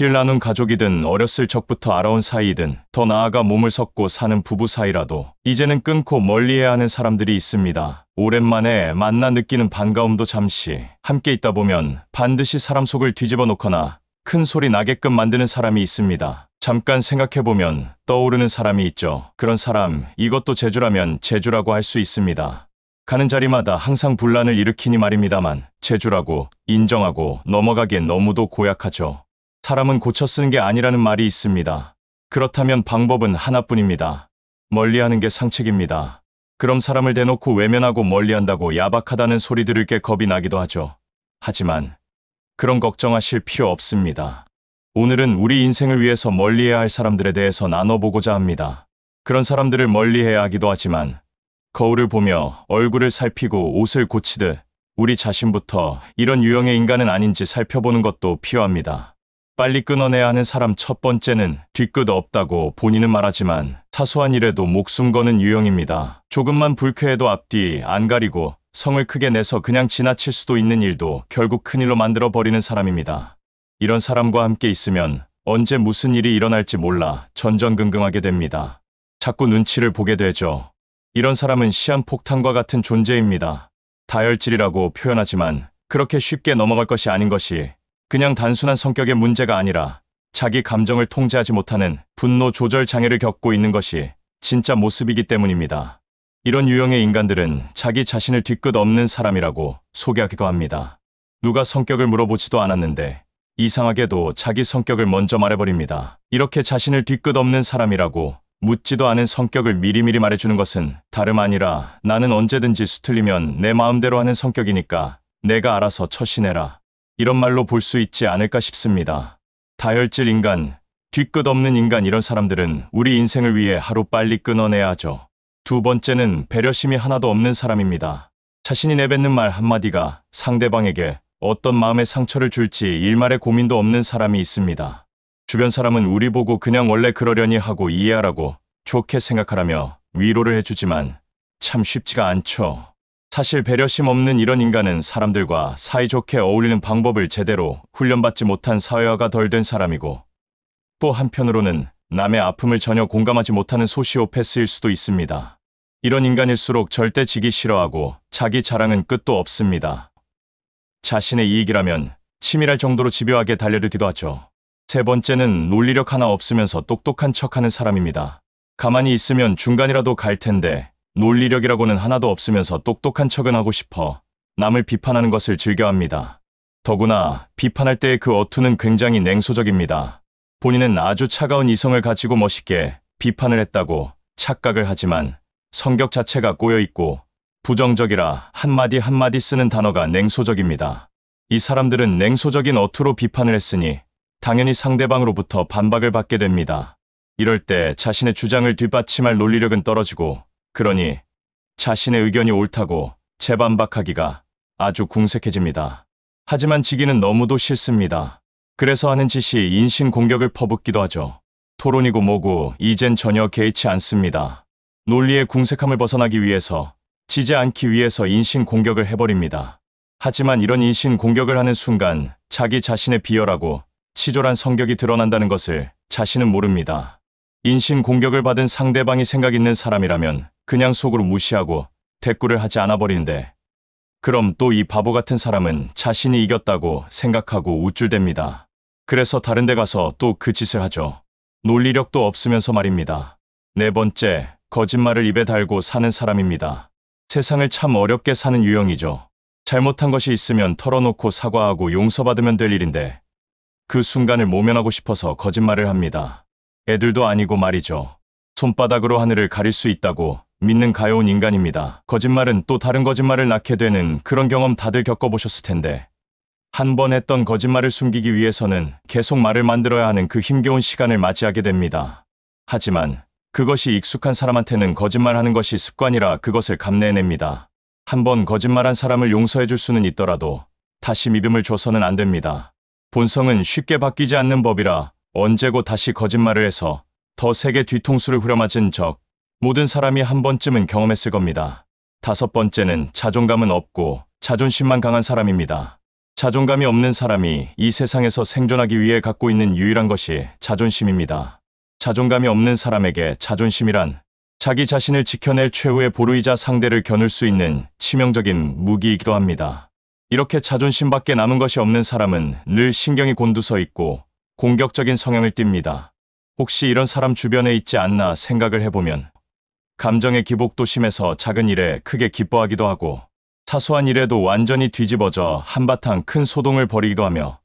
길을 나눈 가족이든 어렸을 적부터 알아온 사이든 더 나아가 몸을 섞고 사는 부부 사이라도 이제는 끊고 멀리해야 하는 사람들이 있습니다. 오랜만에 만나 느끼는 반가움도 잠시 함께 있다 보면 반드시 사람 속을 뒤집어 놓거나 큰 소리 나게끔 만드는 사람이 있습니다. 잠깐 생각해보면 떠오르는 사람이 있죠. 그런 사람, 이것도 제주라면제주라고할 수 있습니다. 가는 자리마다 항상 분란을 일으키니 말입니다만 제주라고 인정하고 넘어가기엔 너무도 고약하죠. 사람은 고쳐 쓰는 게 아니라는 말이 있습니다. 그렇다면 방법은 하나뿐입니다. 멀리하는 게 상책입니다. 그럼 사람을 대놓고 외면하고 멀리한다고 야박하다는 소리 들을 게 겁이 나기도 하죠. 하지만 그런 걱정하실 필요 없습니다. 오늘은 우리 인생을 위해서 멀리해야 할 사람들에 대해서 나눠보고자 합니다. 그런 사람들을 멀리해야 하기도 하지만 거울을 보며 얼굴을 살피고 옷을 고치듯 우리 자신부터 이런 유형의 인간은 아닌지 살펴보는 것도 필요합니다. 빨리 끊어내야 하는 사람 첫 번째는 뒤끝 없다고 본인은 말하지만 사소한 일에도 목숨 거는 유형입니다. 조금만 불쾌해도 앞뒤 안 가리고 성을 크게 내서 그냥 지나칠 수도 있는 일도 결국 큰일로 만들어 버리는 사람입니다. 이런 사람과 함께 있으면 언제 무슨 일이 일어날지 몰라 전전긍긍하게 됩니다. 자꾸 눈치를 보게 되죠. 이런 사람은 시한폭탄과 같은 존재입니다. 다혈질이라고 표현하지만 그렇게 쉽게 넘어갈 것이 아닌 것이 그냥 단순한 성격의 문제가 아니라 자기 감정을 통제하지 못하는 분노 조절 장애를 겪고 있는 것이 진짜 모습이기 때문입니다. 이런 유형의 인간들은 자기 자신을 뒤끝 없는 사람이라고 소개하기도 합니다. 누가 성격을 물어보지도 않았는데 이상하게도 자기 성격을 먼저 말해버립니다. 이렇게 자신을 뒤끝 없는 사람이라고 묻지도 않은 성격을 미리미리 말해주는 것은 다름 아니라 나는 언제든지 수틀리면 내 마음대로 하는 성격이니까 내가 알아서 처신해라. 이런 말로 볼 수 있지 않을까 싶습니다. 다혈질 인간, 뒤끝없는 인간 이런 사람들은 우리 인생을 위해 하루 빨리 끊어내야 하죠. 두 번째는 배려심이 하나도 없는 사람입니다. 자신이 내뱉는 말 한마디가 상대방에게 어떤 마음의 상처를 줄지 일말의 고민도 없는 사람이 있습니다. 주변 사람은 우리 보고 그냥 원래 그러려니 하고 이해하라고 좋게 생각하라며 위로를 해주지만 참 쉽지가 않죠. 사실 배려심 없는 이런 인간은 사람들과 사이좋게 어울리는 방법을 제대로 훈련받지 못한 사회화가 덜 된 사람이고 또 한편으로는 남의 아픔을 전혀 공감하지 못하는 소시오패스일 수도 있습니다. 이런 인간일수록 절대 지기 싫어하고 자기 자랑은 끝도 없습니다. 자신의 이익이라면 치밀할 정도로 집요하게 달려들기도 하죠. 세 번째는 논리력 하나 없으면서 똑똑한 척하는 사람입니다. 가만히 있으면 중간이라도 갈 텐데 논리력이라고는 하나도 없으면서 똑똑한 척은 하고 싶어 남을 비판하는 것을 즐겨합니다. 더구나 비판할 때의 그 어투는 굉장히 냉소적입니다. 본인은 아주 차가운 이성을 가지고 멋있게 비판을 했다고 착각을 하지만 성격 자체가 꼬여있고 부정적이라 한마디 한마디 쓰는 단어가 냉소적입니다. 이 사람들은 냉소적인 어투로 비판을 했으니 당연히 상대방으로부터 반박을 받게 됩니다. 이럴 때 자신의 주장을 뒷받침할 논리력은 떨어지고 그러니 자신의 의견이 옳다고 재반박하기가 아주 궁색해집니다. 하지만 지기는 너무도 싫습니다. 그래서 하는 짓이 인신공격을 퍼붓기도 하죠. 토론이고 뭐고 이젠 전혀 개의치 않습니다. 논리의 궁색함을 벗어나기 위해서 지지 않기 위해서 인신공격을 해버립니다. 하지만 이런 인신공격을 하는 순간 자기 자신의 비열하고 치졸한 성격이 드러난다는 것을 자신은 모릅니다. 인신 공격을 받은 상대방이 생각 있는 사람이라면 그냥 속으로 무시하고 대꾸를 하지 않아 버리는데 그럼 또 이 바보 같은 사람은 자신이 이겼다고 생각하고 우쭐댑니다. 그래서 다른 데 가서 또 그 짓을 하죠. 논리력도 없으면서 말입니다. 네 번째, 거짓말을 입에 달고 사는 사람입니다. 세상을 참 어렵게 사는 유형이죠. 잘못한 것이 있으면 털어놓고 사과하고 용서받으면 될 일인데 그 순간을 모면하고 싶어서 거짓말을 합니다. 애들도 아니고 말이죠. 손바닥으로 하늘을 가릴 수 있다고 믿는 가여운 인간입니다. 거짓말은 또 다른 거짓말을 낳게 되는 그런 경험 다들 겪어보셨을 텐데 한 번 했던 거짓말을 숨기기 위해서는 계속 말을 만들어야 하는 그 힘겨운 시간을 맞이하게 됩니다. 하지만 그것이 익숙한 사람한테는 거짓말하는 것이 습관이라 그것을 감내해냅니다. 한 번 거짓말한 사람을 용서해줄 수는 있더라도 다시 믿음을 줘서는 안 됩니다. 본성은 쉽게 바뀌지 않는 법이라 언제고 다시 거짓말을 해서 더 세게 뒤통수를 후려맞은 적 모든 사람이 한 번쯤은 경험했을 겁니다. 다섯 번째는 자존감은 없고 자존심만 강한 사람입니다. 자존감이 없는 사람이 이 세상에서 생존하기 위해 갖고 있는 유일한 것이 자존심입니다. 자존감이 없는 사람에게 자존심이란 자기 자신을 지켜낼 최후의 보루이자 상대를 겨눌 수 있는 치명적인 무기이기도 합니다. 이렇게 자존심밖에 남은 것이 없는 사람은 늘 신경이 곤두서 있고 공격적인 성향을 띱니다. 혹시 이런 사람 주변에 있지 않나 생각을 해보면 감정의 기복도 심해서 작은 일에 크게 기뻐하기도 하고 사소한 일에도 완전히 뒤집어져 한바탕 큰 소동을 벌이기도 하며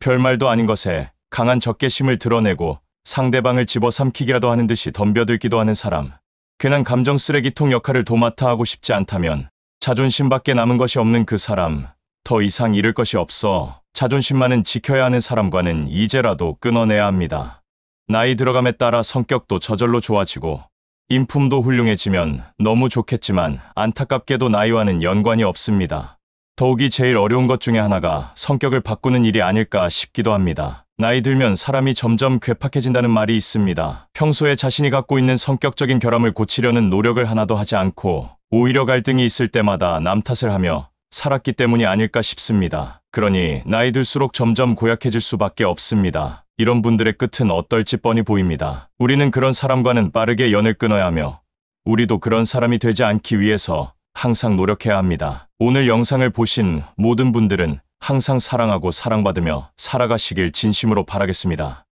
별말도 아닌 것에 강한 적개심을 드러내고 상대방을 집어삼키기라도 하는 듯이 덤벼들기도 하는 사람. 괜한 감정 쓰레기통 역할을 도맡아 하고 싶지 않다면 자존심밖에 남은 것이 없는 그 사람. 더 이상 잃을 것이 없어 자존심만은 지켜야 하는 사람과는 이제라도 끊어내야 합니다. 나이 들어감에 따라 성격도 저절로 좋아지고 인품도 훌륭해지면 너무 좋겠지만 안타깝게도 나이와는 연관이 없습니다. 더욱이 제일 어려운 것 중에 하나가 성격을 바꾸는 일이 아닐까 싶기도 합니다. 나이 들면 사람이 점점 괴팍해진다는 말이 있습니다. 평소에 자신이 갖고 있는 성격적인 결함을 고치려는 노력을 하나도 하지 않고 오히려 갈등이 있을 때마다 남 탓을 하며 살았기 때문이 아닐까 싶습니다. 그러니 나이 들수록 점점 고약해질 수밖에 없습니다. 이런 분들의 끝은 어떨지 뻔히 보입니다. 우리는 그런 사람과는 빠르게 연을 끊어야 하며 우리도 그런 사람이 되지 않기 위해서 항상 노력해야 합니다. 오늘 영상을 보신 모든 분들은 항상 사랑하고 사랑받으며 살아가시길 진심으로 바라겠습니다.